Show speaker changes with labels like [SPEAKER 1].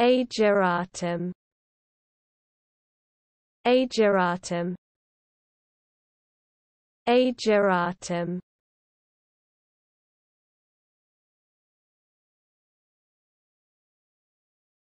[SPEAKER 1] A Ageratum. A A